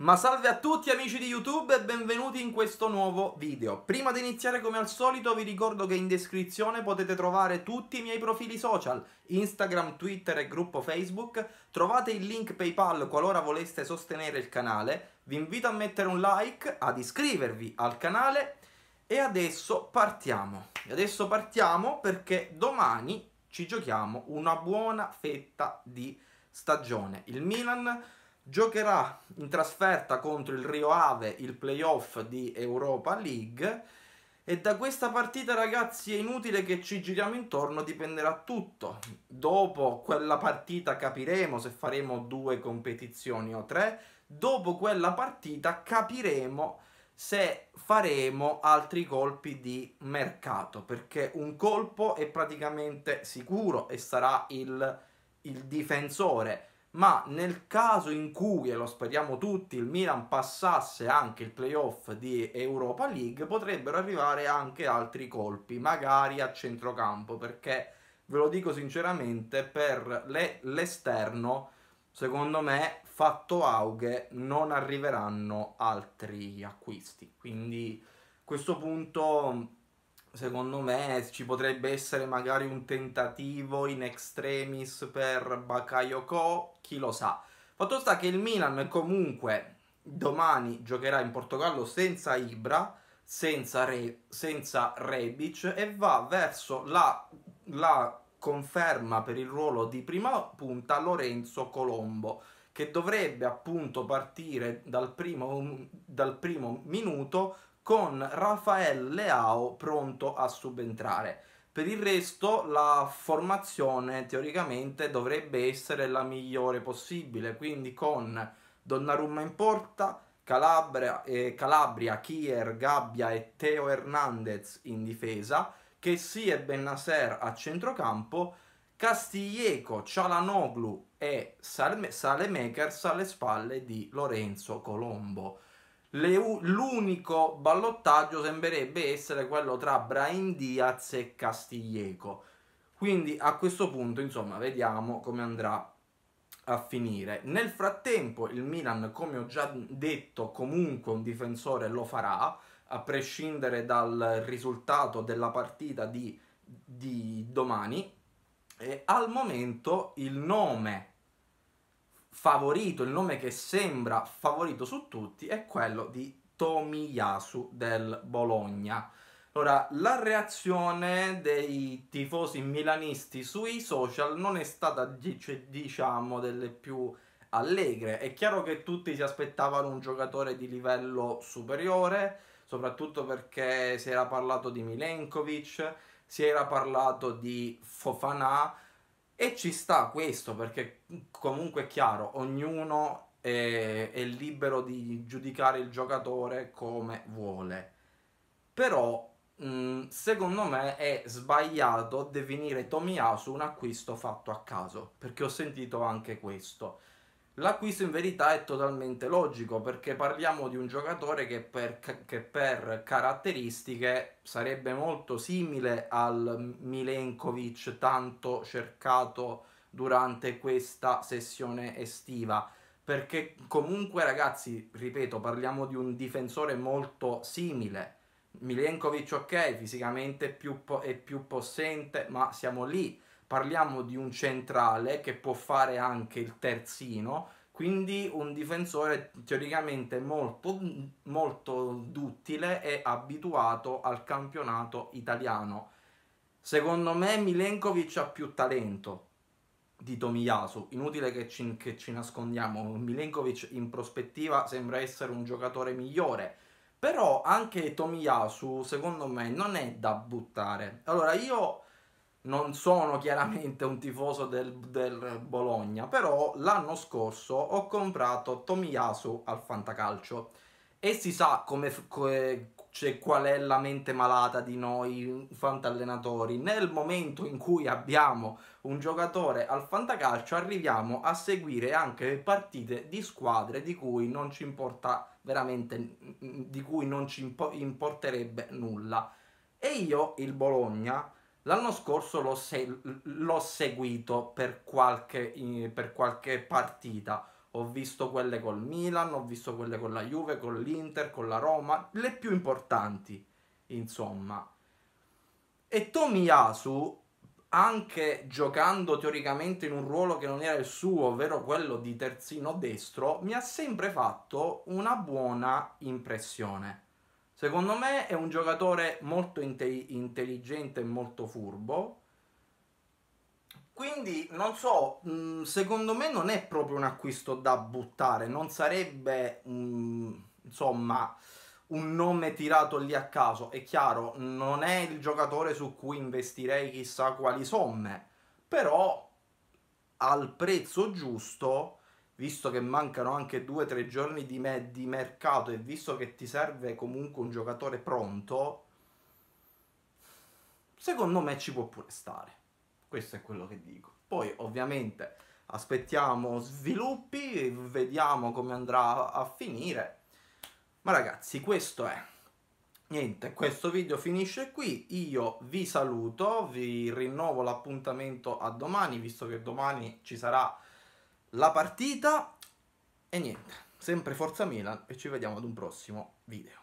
Ma salve a tutti amici di YouTube e benvenuti in questo nuovo video. Prima di iniziare come al solito vi ricordo che in descrizione potete trovare tutti i miei profili social, Instagram, Twitter e gruppo Facebook. Trovate il link PayPal qualora voleste sostenere il canale. Vi invito a mettere un like, ad iscrivervi al canale e adesso partiamo. E adesso partiamo perché domani ci giochiamo una buona fetta di stagione. Il Milan Giocherà in trasferta contro il Rio Ave il playoff di Europa League e da questa partita ragazzi è inutile che ci giriamo intorno, dipenderà tutto. Dopo quella partita capiremo se faremo due competizioni o tre, dopo quella partita capiremo se faremo altri colpi di mercato perché un colpo è praticamente sicuro e sarà il, il difensore ma nel caso in cui, e lo speriamo tutti, il Milan passasse anche il playoff di Europa League, potrebbero arrivare anche altri colpi, magari a centrocampo, perché ve lo dico sinceramente, per le, l'esterno, secondo me, fatto Aughe, non arriveranno altri acquisti. Quindi a questo punto Secondo me ci potrebbe essere magari un tentativo in extremis per Bakayoko, chi lo sa. Fatto sta che il Milan comunque domani giocherà in Portogallo senza Ibra, senza, Re, senza Rebic e va verso la, la conferma per il ruolo di prima punta Lorenzo Colombo che dovrebbe appunto partire dal primo, dal primo minuto con Rafael Leao pronto a subentrare. Per il resto la formazione teoricamente dovrebbe essere la migliore possibile, quindi con Donnarumma in porta, Calabria, eh, Calabria Kier, Gabbia e Teo Hernandez in difesa, che si e Bennaser a centrocampo, Castiglieco, Cialanoglu e Salemekers alle spalle di Lorenzo Colombo. Le, l'unico ballottaggio sembrerebbe essere quello tra Brahim Diaz e Castiglieco. Quindi a questo punto, insomma, vediamo come andrà a finire. Nel frattempo il Milan, come ho già detto, comunque un difensore lo farà, a prescindere dal risultato della partita di, di domani. E al momento il nome favorito, il nome che sembra favorito su tutti è quello di Tomiyasu del Bologna. Allora, la reazione dei tifosi milanisti sui social non è stata, cioè, diciamo, delle più allegre. È chiaro che tutti si aspettavano un giocatore di livello superiore, soprattutto perché si era parlato di Milenkovic, si era parlato di Fofanà, e ci sta questo perché comunque è chiaro, ognuno è, è libero di giudicare il giocatore come vuole. Però mm, secondo me è sbagliato definire Tomiyasu un acquisto fatto a caso, perché ho sentito anche questo. L'acquisto in verità è totalmente logico perché parliamo di un giocatore che per, che per caratteristiche sarebbe molto simile al Milenkovic tanto cercato durante questa sessione estiva perché comunque ragazzi, ripeto, parliamo di un difensore molto simile. Milenkovic ok, fisicamente più po- è più possente, ma siamo lì parliamo di un centrale che può fare anche il terzino, quindi un difensore teoricamente molto, molto duttile e abituato al campionato italiano. Secondo me Milenkovic ha più talento di Tomiyasu, inutile che ci, che ci nascondiamo, Milenkovic in prospettiva sembra essere un giocatore migliore, però anche Tomiyasu secondo me non è da buttare. Allora io non sono chiaramente un tifoso del, del, Bologna, però l'anno scorso ho comprato Tomiyasu al Fantacalcio e si sa come, come cioè, qual è la mente malata di noi fantallenatori. Nel momento in cui abbiamo un giocatore al Fantacalcio arriviamo a seguire anche partite di squadre di cui non ci importa veramente, di cui non ci impo- importerebbe nulla. E io, il Bologna L'anno scorso l'ho, se- l'ho seguito per qualche, per qualche partita. Ho visto quelle col Milan, ho visto quelle con la Juve, con l'Inter, con la Roma, le più importanti, insomma. E Tomiyasu, anche giocando teoricamente in un ruolo che non era il suo, ovvero quello di terzino destro, mi ha sempre fatto una buona impressione. Secondo me è un giocatore molto inte- intelligente e molto furbo. Quindi non so, mm, secondo me non è proprio un acquisto da buttare, non sarebbe insomma un nome tirato lì a caso, è chiaro, non è il giocatore su cui investirei chissà quali somme, però al prezzo giusto visto che mancano anche due o tre giorni di, me- di mercato e visto che ti serve comunque un giocatore pronto, secondo me ci può pure stare. Questo è quello che dico. Poi ovviamente aspettiamo sviluppi, vediamo come andrà a finire. Ma ragazzi, questo è. Niente, questo video finisce qui, io vi saluto, vi rinnovo l'appuntamento a domani, visto che domani ci sarà la partita e niente, sempre Forza Milan e ci vediamo ad un prossimo video.